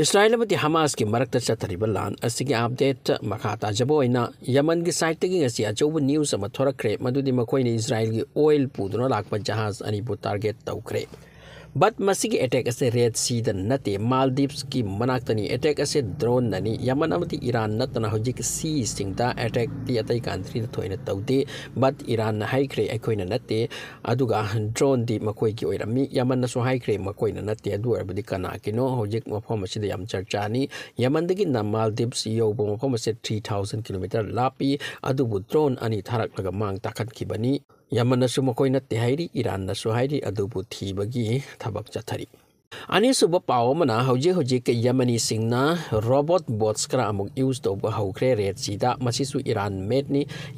ꯏꯁꯔꯥꯏꯜ ꯍꯃꯥꯁꯀꯤ ꯃꯔꯛꯇ ꯆꯠꯊꯔꯤꯕ ꯂꯥꯟ ꯑꯁꯤꯒꯤ ꯑꯞꯗꯦꯠ ꯃꯈꯥ ꯇꯥꯖꯕ ꯑꯣꯏꯅ ꯌꯃꯟꯒꯤ ꯁꯥꯏꯠꯇꯒꯤ ꯉꯁꯤ ꯑꯆꯧꯕ ꯅ꯭ꯌꯨꯁ ꯑꯃ ꯊꯣꯔꯛꯈ꯭ꯔꯦ ꯃꯗꯨꯗꯤ ꯃꯈꯣꯏꯅ ꯏꯁꯔꯥꯏꯜꯒꯤ ꯑꯣꯏꯜ ꯄꯨꯗꯨꯅ ꯂꯥꯛꯄ ꯖꯍꯥꯖ ꯑꯅꯤꯕꯨ ꯇꯥꯔꯒꯦꯠ ꯇꯧꯈ꯭ꯔꯦ ꯕꯠ ꯃꯁꯤꯒꯤ ꯑꯦꯇꯦꯛ ꯑꯁꯦ ꯔꯦꯗ ꯁꯤꯗ ꯅꯠꯇꯦ ꯃꯥꯜꯗꯤꯞꯁꯀꯤ ꯃꯅꯥꯛꯇꯅꯤ ꯑꯦꯇꯦꯛ ꯑꯁꯦ ꯗ꯭ꯔꯣꯟꯅꯅꯤ ꯌꯃꯟ ꯑꯃꯗꯤ ꯏꯔꯥꯟ ꯅꯠꯇꯅ ꯍꯧꯖꯤꯛ ꯁꯤꯁꯤꯡꯗ ꯑꯦꯇꯦꯛꯇꯤ ꯑꯇꯩ ꯀꯟꯇ꯭ꯔꯤꯗ ꯊꯣꯏꯅ ꯇꯧꯗꯦ ꯕꯠ ꯏꯔꯥꯟꯅ ꯍꯥꯏꯈ꯭ꯔꯦ ꯑꯩꯈꯣꯏꯅ ꯅꯠꯇꯦ ꯑꯗꯨꯒ ꯗ꯭ꯔꯣꯟꯗꯤ ꯃꯈꯣꯏꯒꯤ ꯑꯣꯏꯔꯝꯃꯤ ꯌꯃꯟꯅꯁꯨ ꯍꯥꯏꯈ꯭ꯔꯦ ꯃꯈꯣꯏꯅ ꯅꯠꯇꯦ ꯑꯗꯨ ꯑꯣꯏꯔꯕꯗꯤ ꯀꯅꯥꯒꯤꯅꯣ ꯍꯧꯖꯤꯛ ꯃꯐꯝ ꯑꯁꯤꯗ ꯌꯥꯝ ꯆꯔꯆꯥꯅꯤ ꯌꯃꯟꯗꯒꯤ ꯃꯥꯜꯗꯤꯞꯁ ꯌꯧꯕ ꯃꯐꯝ ꯑꯁꯦ ꯊ꯭ꯔꯤ ꯊꯥꯎꯖꯟ ꯀꯤꯂꯣꯃꯤꯇꯔ ꯂꯥꯞꯄꯤ ꯑꯗꯨꯕꯨ ꯗ꯭ꯔꯣꯟ ꯑꯅꯤ ꯊꯥꯔꯛꯂꯒ ꯃꯥꯡ ꯇꯥꯛꯍꯟꯈꯤꯕꯅꯤ यमें इरान अब थीब चथरी अनीब पावना हजे हजे के यमनी रोबोट बोट्स खरा यूज तब हौरे रेड सिद्ध इरान मेड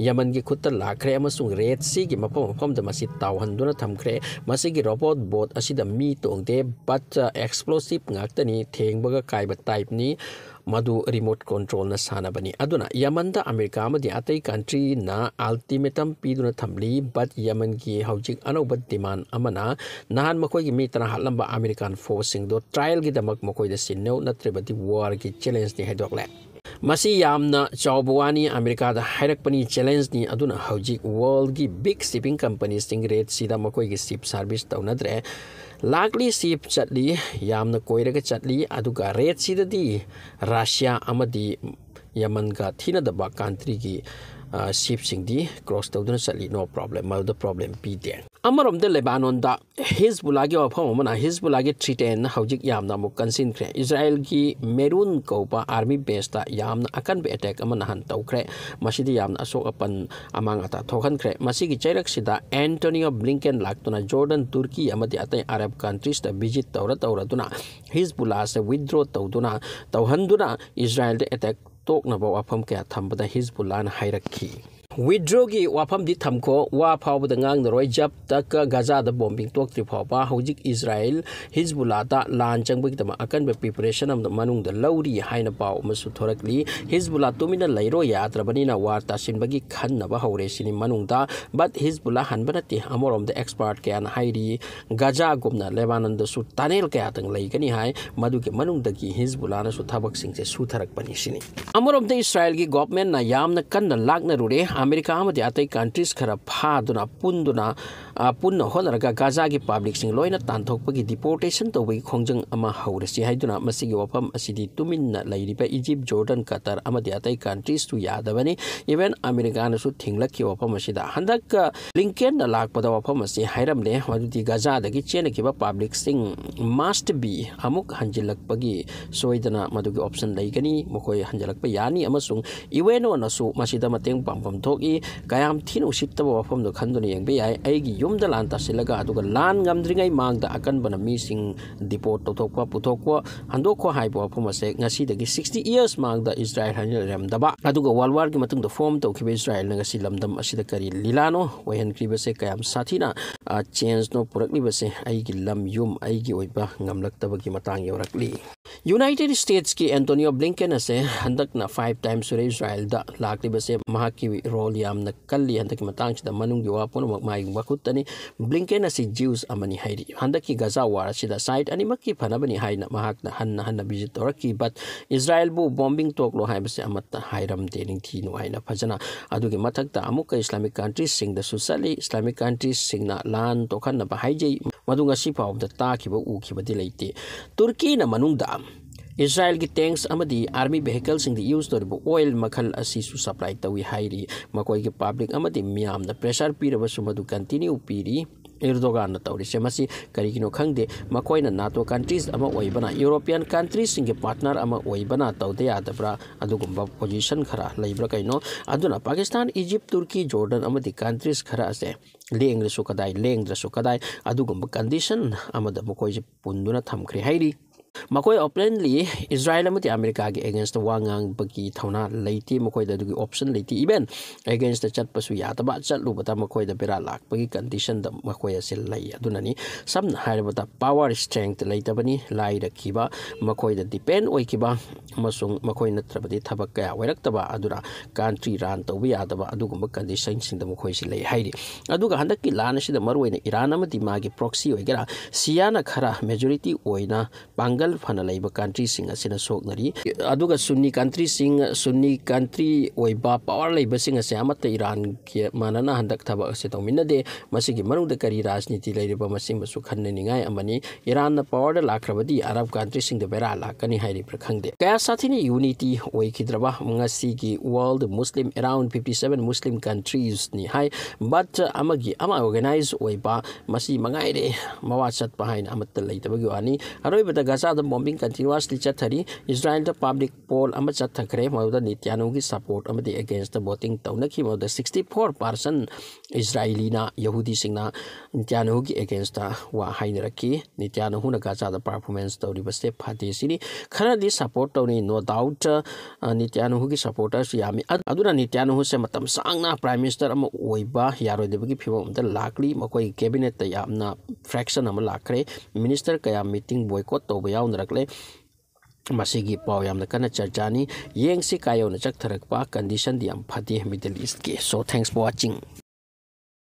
यमन की खुद लाख रेड सी मफम मफम तावन थम्खे रोबोट बोट अद मी तोदे बट एक्सप्लोसीव ना थेंब कायब टाइपनी ꯃꯗꯨ ꯔꯤꯃꯣꯠ ꯀꯟꯇ꯭ꯔꯣꯜꯅ ꯁꯥꯟꯅꯕꯅꯤ ꯑꯗꯨꯅ ꯌꯃꯟꯗ ꯑꯃꯦꯔꯤꯀꯥ ꯑꯃꯗꯤ ꯑꯇꯩ ꯀꯟꯇ꯭ꯔꯤꯅ ꯑꯜꯇꯤꯃꯦꯇꯝ ꯄꯤꯗꯨꯅ ꯊꯝꯂꯤ ꯕꯠ ꯌꯃꯟꯒꯤ ꯍꯧꯖꯤꯛ ꯑꯅꯧꯕ ꯗꯤꯃꯥꯟ ꯑꯃꯅ ꯅꯍꯥꯟ ꯃꯈꯣꯏꯒꯤ ꯃꯤ ꯇꯔꯥ ꯍꯥꯠꯂꯝꯕ ꯑꯃꯦꯔꯤꯀꯥꯟ ꯐꯣꯔꯁꯁꯤꯡꯗꯣ ꯇ꯭ꯔꯥꯌꯦꯜꯒꯤꯗꯃꯛ ꯃꯈꯣꯏꯗ ꯁꯤꯟꯅꯧ ꯅꯠꯇ꯭ꯔꯕꯗꯤ ꯋꯥꯔꯒꯤ ꯆꯦꯂꯦꯟꯖꯅꯤ ꯍꯥꯏꯗꯣꯛꯂꯦ चौबानी अमेरिका हैरकनी चैलेंज नहीं वर्ल्ड की बिग शिपिंग कंपनी सिंग रेट सिद मई शिप सर्विस तौ नद्रे लाली शिप चली कोईर चली रेट सिदी रशिया यमन थीनदब कंट्री की शिप सिंह क्रॉस तौदना चली नो प्रॉब्लम मोद प्रॉब्लम पीते ꯑꯃꯔꯣꯝꯗ ꯂꯦꯕꯥꯅꯣꯟꯗ ꯍꯤꯖꯕꯨꯂꯥꯒꯤ ꯋꯥꯐꯝ ꯑꯃꯅ ꯍꯤꯖꯕꯨꯂꯥꯒꯤ ꯊ꯭ꯔꯤꯇꯦꯟꯅ ꯍꯧꯖꯤꯛ ꯌꯥꯝꯅ ꯑꯃꯨꯛ ꯀꯟꯁꯤꯟꯈ꯭ꯔꯦ ꯏꯖꯔꯥꯏꯜꯒꯤ ꯃꯦꯔꯨꯟ ꯀꯧꯕ ꯑꯥꯔꯃꯤ ꯕꯦꯁꯇ ꯌꯥꯝꯅ ꯑꯀꯟꯕ ꯑꯦꯇꯦꯛ ꯑꯃ ꯅꯍꯥꯟ ꯇꯧꯈ꯭ꯔꯦ ꯃꯁꯤꯗ ꯌꯥꯝꯅ ꯑꯁꯣꯛ ꯑꯄꯟ ꯑꯃꯥꯡ ꯑꯇꯥ ꯊꯣꯛꯍꯟꯈ꯭ꯔꯦ ꯃꯁꯤꯒꯤ ꯆꯩꯔꯛꯁꯤꯗ ꯑꯦꯟꯇꯣꯅꯤꯑꯣ ꯕ꯭ꯂꯤꯡꯀꯦꯟ ꯂꯥꯛꯇꯨꯅ ꯖꯣꯔꯗꯟ ꯇꯨꯔꯀꯤ ꯑꯃꯗꯤ ꯑꯇꯩ ꯑꯔꯕ ꯀꯟꯇ꯭ꯔꯤꯁꯇ ꯚꯤꯖꯤꯠ ꯇꯧꯔ ꯇꯧꯔꯗꯨꯅ ꯍꯤꯖꯕꯨꯂꯥꯁꯦ ꯋꯤꯗ꯭ꯔꯣ ꯇꯧꯗꯨꯅ ꯇꯧꯍꯟꯗꯨꯅ ꯏꯖꯔꯥꯏꯜꯗ ꯑꯦꯇꯦꯛ ꯇꯣꯛꯅꯕ ꯋꯥꯐꯝ ꯀꯌꯥ ꯊꯝꯕꯗ ꯍꯤꯖꯕꯨꯂꯥꯅ ꯍꯥꯏꯔꯛꯈꯤ ꯋꯤꯗ꯭ꯔꯣꯒꯤ ꯋꯥꯐꯝꯗꯤ ꯊꯝꯈꯣ ꯋꯥ ꯐꯥꯎꯕꯗ ꯉꯥꯡꯅꯔꯣꯏ ꯖꯕꯇꯀ ꯒꯖꯥꯗ ꯕꯣꯝꯕꯤꯡ ꯇꯣꯛꯇ꯭ꯔꯤ ꯐꯥꯎꯕ ꯍꯧꯖꯤꯛ ꯏꯁꯔꯥꯏꯜ ꯍꯤꯖꯕꯨꯂꯥꯗ ꯂꯥꯟ ꯆꯪꯕꯒꯤꯗꯃꯛ ꯑꯀꯟꯕ ꯄ꯭ꯔꯤꯄꯔꯦꯁꯟ ꯑꯃꯗ ꯃꯅꯨꯡꯗ ꯂꯧꯔꯤ ꯍꯥꯏꯅ ꯄꯥꯎ ꯑꯃꯁꯨ ꯊꯣꯔꯛꯂꯤ ꯍꯤꯖꯕꯨꯂꯥ ꯇꯨꯃꯤꯟꯅ ꯂꯩꯔꯣ ꯌꯥꯗ꯭ꯔꯕꯅꯤꯅ ꯋꯥꯔ ꯇꯥꯁꯤꯟꯕꯒꯤ ꯈꯟꯅꯕ ꯍꯧꯔꯦ ꯁꯤꯅꯤ ꯃꯅꯨꯡꯗ ꯕꯠ ꯍꯤꯖꯕꯨꯂꯥ ꯍꯟꯕ ꯅꯠꯇꯦ ꯑꯃꯔꯣꯝꯗ ꯑꯦꯛꯁꯄꯥꯔꯠ ꯀꯌꯥꯅ ꯍꯥꯏꯔꯤ ꯒꯖꯥꯒꯨꯝꯅ ꯂꯦꯕꯥꯅꯟꯗꯁꯨ ꯇꯅꯦꯜ ꯀꯌꯥꯇꯪ ꯂꯩꯒꯅꯤ ꯍꯥꯏ ꯃꯗꯨꯒꯤ ꯃꯅꯨꯡꯗꯒꯤ ꯍꯤꯖꯕꯨꯂꯥꯅꯁꯨ ꯊꯕꯛꯁꯤꯡꯁꯦ ꯁꯨꯊꯔꯛꯄꯅꯤ ꯁꯤꯅꯤ ꯑꯃꯔꯣꯝꯗ ꯏꯁꯔꯥꯏꯜꯒꯤ ꯒꯣꯚꯔꯟꯃꯦꯟꯠꯅ ꯌꯥꯝꯅ ꯀꯟꯅ ꯂꯥꯛꯅꯔꯨꯔꯦ अमेरिका में अत कंट्रीस खर फादना पुनना पुन हर गजा की पब्लिक लोन की डिपोटेशन तब की खोज हो खोजंग वफम तुम इजिप जोरदन कतर अत कंट्रीस यादवने इवें अमेरिका थील की वफम से हंक लिंकन लापद वफम से हरमने गजाद चेन की पब्लिक मस्ट बी अमु हंजल की सोदना मधुन लेगनी मको हंजल यानी इवेनोन पंपम थो ꯊꯣꯛꯏ ꯀꯌꯥꯝ ꯊꯤꯅ ꯎꯁꯤꯠꯇꯕ ꯋꯥꯐꯝꯗꯣ ꯈꯟꯗꯨꯅ ꯌꯦꯡꯕ ꯌꯥꯏ ꯑꯩꯒꯤ ꯌꯨꯝꯗ ꯂꯥꯟ ꯇꯥꯁꯤꯜꯂꯒ ꯑꯗꯨꯒ ꯂꯥꯟ ꯉꯝꯗ꯭ꯔꯤꯉꯩ ꯃꯥꯡꯗ ꯑꯀꯟꯕꯅ ꯃꯤꯁꯤꯡ ꯗꯤꯄꯣꯔꯠ ꯇꯧꯊꯣꯛꯄ ꯄꯨꯊꯣꯛꯄ ꯍꯟꯗꯣꯛꯄ ꯍꯥꯏꯕ ꯋꯥꯐꯝ ꯑꯁꯦ ꯉꯁꯤꯗꯒꯤ ꯁꯤꯛꯁꯇꯤ ꯏꯌꯔꯁ ꯃꯥꯡꯗ ꯏꯁꯔꯥꯏꯜ ꯍꯥꯏꯅ ꯂꯩꯔꯝꯗꯕ ꯑꯗꯨꯒ ꯋꯥꯔꯜ ꯋꯥꯔꯒꯤ ꯃꯇꯨꯡꯗ ꯐꯣꯝ ꯇꯧꯈꯤꯕ ꯏꯁꯔꯥꯏꯜꯅ ꯉꯁꯤ ꯂꯝꯗꯝ ꯑꯁꯤꯗ ꯀꯔꯤ ꯂꯤꯂꯥꯅꯣ ꯑꯣꯏꯍꯟꯈ꯭ꯔꯤꯕꯁꯦ ꯀꯌꯥꯝ ꯁꯥꯊꯤꯅ ꯆꯦꯟꯖꯅꯣ ꯄꯨꯔꯛꯂꯤꯕꯁꯦ ꯑꯩꯒꯤ ꯂꯝ ꯌꯨꯝ ꯑꯩꯒꯤ ꯑꯣꯏꯕ ꯉꯝꯂꯛꯇꯕꯒꯤ ꯃꯇꯥꯡ ꯌꯧꯔꯛꯂꯤ ꯌꯨꯅꯥꯏꯇꯦꯠ ꯁ꯭ꯇꯦꯠꯁꯀꯤ ꯑꯦꯟꯇꯣꯅꯤꯑꯣ ꯕ꯭ꯂꯤꯡꯀꯦꯟ ꯑꯁꯦ ꯍꯟꯗꯛꯅ ꯐꯥꯏꯚ ꯇꯥꯏꯝ ꯁꯨꯔꯦ ꯏꯁꯔꯥꯏꯜꯗ ꯂꯥꯛꯂꯤꯕꯁꯦ ꯃꯍꯥꯛꯀꯤ ꯔꯣ ꯃꯔꯣꯜ ꯌꯥꯝꯅ ꯀꯜꯂꯤ ꯍꯟꯗꯛꯀꯤ ꯃꯇꯥꯡꯁꯤꯗ ꯃꯅꯨꯡꯒꯤ ꯋꯥ ꯄꯨꯝꯅꯃꯛ ꯃꯥꯒꯤ ꯃꯈꯨꯠꯇꯅꯤ ꯕ꯭ꯂꯤꯡꯀꯦꯟ ꯑꯁꯤ ꯖ꯭ꯌꯨꯁ ꯑꯃꯅꯤ ꯍꯥꯏꯔꯤ ꯍꯟꯗꯛꯀꯤ ꯒꯖꯥ ꯋꯥꯔ ꯑꯁꯤꯗ ꯁꯥꯏꯠ ꯑꯅꯤꯃꯛꯀꯤ ꯐꯅꯕꯅꯤ ꯍꯥꯏꯅ ꯃꯍꯥꯛꯅ ꯍꯟꯅ ꯍꯟꯅ ꯚꯤꯖꯤꯠ ꯇꯧꯔꯛꯈꯤ ꯕꯠ ꯏꯁꯔꯥꯏꯜꯕꯨ ꯕꯣꯝꯕꯤꯡ ꯇꯣꯛꯂꯣ ꯍꯥꯏꯕꯁꯤ ꯑꯃꯠꯇ ꯍꯥꯏꯔꯝꯗꯦ ꯅꯤꯡꯊꯤꯅꯨ ꯍꯥꯏꯅ ꯐꯖꯅ ꯑꯗꯨꯒꯤ ꯃꯊꯛꯇ ꯑꯃꯨꯛꯀ ꯏꯁꯂꯥꯃꯤꯛ ꯀꯟꯇ꯭ꯔꯤꯁꯁꯤꯡꯗꯁꯨ ꯆꯠꯂꯤ ꯏꯁꯂꯥꯃꯤꯛ ꯀꯟꯇ꯭ꯔꯤꯁꯁꯤꯡꯅ ꯂꯥꯟ ꯇꯣꯛꯍꯟꯅꯕ ꯍꯥꯏꯖꯩ ꯃꯗꯨ ꯉꯁꯤ ꯐꯥꯎꯕꯗ ꯇꯥꯈꯤꯕ ꯎꯈꯤꯕꯗꯤ ꯂꯩꯇꯦ ꯇꯨꯔꯀꯤꯅ ꯃꯅꯨꯡꯗ ꯏꯁꯔꯥꯏꯜꯒꯤ ꯇꯦꯡꯁ ꯑꯃꯗꯤ ꯑꯥꯔꯃꯤ ꯚꯦꯍꯤꯀꯜꯁꯤꯡꯗ ꯌꯨꯁ ꯇꯧꯔꯤꯕ ꯑꯣꯏꯜ ꯃꯈꯜ ꯑꯁꯤꯁꯨ ꯁꯄ꯭ꯂꯥꯏ ꯇꯧꯏ ꯍꯥꯏꯔꯤ ꯃꯈꯣꯏꯒꯤ ꯄꯥꯕ꯭ꯂꯤꯛ ꯑꯃꯗꯤ ꯃꯤꯌꯥꯝꯗ ꯄ꯭ꯔꯦꯁꯔ ꯄꯤꯔꯕꯁꯨ ꯃꯗꯨ ꯀꯟꯇꯤꯅ꯭ꯌꯨ ꯄꯤꯔꯤ ꯏꯔꯗꯣꯒꯥꯟꯅ ꯇꯧꯔꯤꯁꯦ ꯃꯁꯤ ꯀꯔꯤꯒꯤꯅꯣ ꯈꯪꯗꯦ ꯃꯈꯣꯏꯅ ꯅꯥꯇꯣ ꯀꯟꯇ꯭ꯔꯤꯁ ꯑꯃ ꯑꯣꯏꯕꯅ ꯌꯨꯔꯣꯄꯤꯌꯟ ꯀꯟꯇ꯭ꯔꯤꯁꯤꯡꯒꯤ ꯄꯥꯔꯠꯅꯔ ꯑꯃ ꯑꯣꯏꯕꯅ ꯇꯧꯗ ꯌꯥꯗꯕ꯭ꯔꯥ ꯑꯗꯨꯒꯨꯝꯕ ꯄꯣꯖꯤꯁꯟ ꯈꯔ ꯂꯩꯕ꯭ꯔꯥ ꯀꯩꯅꯣ ꯑꯗꯨꯅ ꯄꯥꯀꯤꯁꯇꯥꯟ ꯏꯖꯤꯞ ꯇꯨꯔꯀꯤ ꯖꯣꯔꯗꯟ ꯑꯃꯗꯤ ꯀꯟꯇ꯭ꯔꯤꯁ ꯈꯔ ꯑꯁꯦ ꯂꯦꯡꯂꯁꯨ ꯀꯗꯥꯏ ꯂꯦꯡꯗ꯭ꯔꯁꯨ ꯀꯗꯥꯏ ꯑꯗꯨꯒꯨꯝꯕ ꯀꯟꯗꯤꯁꯟ ꯑꯃꯗ ꯃꯈꯣꯏꯁꯦ ꯄꯨꯟꯗꯨꯅ ꯊꯝꯈ꯭ꯔꯦ ꯍꯥꯏꯔꯤ ꯃꯈꯣꯏ ꯑꯣꯄꯟꯂꯤ ꯏꯖꯔꯥꯏꯜ ꯑꯃꯗꯤ ꯑꯃꯦꯔꯤꯀꯥꯒꯤ ꯑꯦꯒꯦꯟꯁꯇ ꯋꯥ ꯉꯥꯡꯕꯒꯤ ꯊꯧꯅꯥ ꯂꯩꯇꯦ ꯃꯈꯣꯏꯗ ꯑꯗꯨꯒꯤ ꯑꯣꯞꯁꯟ ꯂꯩꯇꯦ ꯏꯚꯦꯟ ꯑꯦꯒꯦꯟꯁꯇ ꯆꯠꯄꯁꯨ ꯌꯥꯗꯕ ꯆꯠꯂꯨꯕꯗ ꯃꯈꯣꯏꯗ ꯕꯦꯔꯥ ꯂꯥꯛꯄꯒꯤ ꯀꯟꯗꯤꯁꯟꯗ ꯃꯈꯣꯏ ꯑꯁꯤ ꯂꯩ ꯑꯗꯨꯅꯅꯤ ꯁꯝꯅ ꯍꯥꯏꯔꯕꯗ ꯄꯥꯋꯔ ꯏꯁꯇ꯭ꯔꯦꯡ ꯂꯩꯇꯕꯅꯤ ꯂꯥꯏꯔꯈꯤꯕ ꯃꯈꯣꯏꯗ ꯗꯤꯄꯦꯟ ꯑꯣꯏꯈꯤꯕ ꯑꯃꯁꯨꯡ ꯃꯈꯣꯏ ꯅꯠꯇ꯭ꯔꯕꯗꯤ ꯊꯕꯛ ꯀꯌꯥ ꯑꯣꯏꯔꯛꯇꯕ ꯑꯗꯨꯅ ꯀꯟꯇ꯭ꯔꯤ ꯔꯥꯟ ꯇꯧꯕ ꯌꯥꯗꯕ ꯑꯗꯨꯒꯨꯝꯕ ꯀꯟꯗꯤꯁꯟꯁꯤꯡꯗ ꯃꯈꯣꯏꯁꯤ ꯂꯩ ꯍꯥꯏꯔꯤ ꯑꯗꯨꯒ ꯍꯟꯗꯛꯀꯤ ꯂꯥꯟ ꯑꯁꯤꯗ ꯃꯔꯨꯑꯣꯏꯅ ꯏꯔꯥꯟ ꯑꯃꯗꯤ ꯃꯥꯒꯤ ꯄ꯭ꯔꯣꯛꯁꯤ ꯑꯣꯏꯒꯦꯔꯥ ꯁꯤꯌꯥꯅ ꯈꯔ ꯃꯦꯖꯣꯔꯤꯇꯤ ꯑꯣꯏꯅ ꯄꯥꯡꯒꯜ ꯃꯔꯥꯜ ꯐꯅ ꯂꯩꯕ ꯀꯟꯇ꯭ꯔꯤꯁꯤꯡ ꯑꯁꯤꯅ ꯁꯣꯛꯅꯔꯤ ꯑꯗꯨꯒ ꯁꯨꯟꯅꯤ ꯀꯟꯇ꯭ꯔꯤꯁꯤꯡ ꯁꯨꯟꯅꯤ ꯀꯟꯇ꯭ꯔꯤ ꯑꯣꯏꯕ ꯄꯥꯋꯔ ꯂꯩꯕꯁꯤꯡ ꯑꯁꯦ ꯑꯃꯠꯇ ꯏꯔꯥꯟꯒꯤ ꯃꯥꯟꯅꯅ ꯍꯟꯗꯛ ꯊꯕꯛ ꯑꯁꯤ ꯇꯧꯃꯤꯟꯅꯗꯦ ꯃꯁꯤꯒꯤ ꯃꯅꯨꯡꯗ ꯀꯔꯤ ꯔꯥꯖꯅꯤꯇꯤ ꯂꯩꯔꯤꯕ ꯃꯁꯤꯃꯁꯨ ꯈꯟꯅꯅꯤꯡꯉꯥꯏ ꯑꯃꯅꯤ ꯏꯔꯥꯟꯅ ꯄꯥꯋꯔꯗ ꯂꯥꯛꯈ꯭ꯔꯕꯗꯤ ꯑꯔꯕ ꯀꯟꯇ꯭ꯔꯤꯁꯤꯡꯗ ꯕꯦꯔꯥ ꯂꯥꯛꯀꯅꯤ ꯍꯥꯏꯔꯤꯕ꯭ꯔꯥ ꯈꯪꯗꯦ ꯀꯌꯥ ꯁꯥꯊꯤꯅ ꯌꯨꯅꯤꯇꯤ ꯑꯣꯏꯈꯤꯗ꯭ꯔꯕ ꯉꯁꯤꯒꯤ world Muslim around fifty seven Muslim ꯀꯟꯇ꯭ꯔꯤꯁꯅꯤ ꯍꯥꯏ ꯕꯠ ꯑꯃꯒꯤ ꯑꯃ ꯑꯣꯔꯒꯅꯥꯏꯖ ꯑꯣꯏꯕ ꯃꯁꯤ ꯃꯉꯥꯏꯔꯦ ꯃꯋꯥ ꯆꯠꯄ ꯍꯥꯏꯅ ꯑꯃꯠꯇ ꯂꯩꯇꯕꯒꯤ ꯋꯥꯅꯤ ꯑꯔꯣꯏꯕꯗ ꯒꯖꯥꯗ ꯃꯣꯃꯤꯡ ꯀꯟꯇꯤꯅ꯭ꯌꯨꯁꯂꯤ ꯆꯠꯊꯔꯤ ꯏꯁꯔꯥꯏꯜꯗ ꯄꯥꯕ꯭ꯂꯤꯛ ꯄꯣꯜ ꯑꯃ ꯆꯠꯊꯈ꯭ꯔꯦ ꯃꯗꯨꯗ ꯅꯤꯇ꯭ꯌꯥꯅꯨꯒꯤ ꯁꯄꯣꯔꯠ ꯑꯃꯗꯤ ꯑꯦꯒꯦꯟꯁꯇ ꯚꯣꯇꯤꯡ ꯇꯧꯅꯈꯤ ꯃꯗꯨꯗ ꯁꯤꯛꯁꯇꯤ ꯐꯣꯔ ꯄꯥꯔꯁꯟ ꯏꯁꯔꯥꯏꯂꯤꯅ ꯌꯍꯨꯗꯤꯁꯤꯡꯅ ꯅꯤꯇ꯭ꯌꯥꯅꯨꯒꯤ ꯑꯦꯒꯦꯟꯁꯇ ꯋꯥ ꯍꯥꯏꯅꯔꯛꯈꯤ ꯅꯤꯇ꯭ꯌꯥꯅꯨꯅ ꯒꯖꯥꯗ ꯄꯔꯐꯣꯔꯃꯦꯟꯁ ꯇꯧꯔꯤꯕꯁꯦ ꯐꯥꯗꯦꯁꯤꯅꯤ ꯈꯔꯗꯤ ꯁꯄꯣꯔꯠ ꯇꯧꯅꯩ ꯅꯣ ꯗꯥꯎꯠ ꯅꯤꯇ꯭ꯌꯥꯅꯨꯒꯤ ꯁꯄꯣꯔꯇꯔꯁꯨ ꯌꯥꯝꯃꯤ ꯑꯗꯨꯅ ꯅꯤꯇ꯭ꯌꯥꯅꯨꯁꯦ ꯃꯇꯝ ꯁꯥꯡꯅ ꯄ꯭ꯔꯥꯏꯝ ꯃꯤꯅꯤꯁꯇꯔ ꯑꯃ ꯑꯣꯏꯕ ꯌꯥꯔꯣꯏꯗꯕꯒꯤ ꯐꯤꯕꯝ ꯑꯃꯗ ꯂꯥꯛꯂꯤ ꯃꯈꯣꯏꯒꯤ ꯀꯦꯕꯤꯅꯦꯠꯇ ꯌꯥꯝꯅ ꯐ꯭ꯔꯦꯛꯁꯟ ꯑꯃ ꯂꯥꯛꯈ꯭ꯔꯦ ꯃꯤꯅꯤꯁꯇꯔ ꯀꯌꯥ ꯃꯤꯇꯤꯡ ꯕꯣꯏꯀꯣꯠ ꯇꯧꯕ ꯌꯥꯎ ꯌꯥꯎꯅꯔꯛꯂꯦ ꯃꯁꯤꯒꯤ ꯄꯥꯎ ꯌꯥꯝꯅ ꯀꯟꯅ ꯆꯔꯆꯥꯅꯤ ꯌꯦꯡꯁꯤ ꯀꯥ ꯌꯧꯅ ꯆꯠꯊꯔꯛꯄ ꯀꯟꯗꯤꯁꯟꯗꯤ ꯌꯥꯝ ꯐꯠꯇꯦ ꯃꯤꯗꯜ ꯏꯁꯀꯤ ꯁꯣ ꯊꯦꯡꯛꯁ ꯐꯣꯔ ꯋꯥꯆꯤꯡ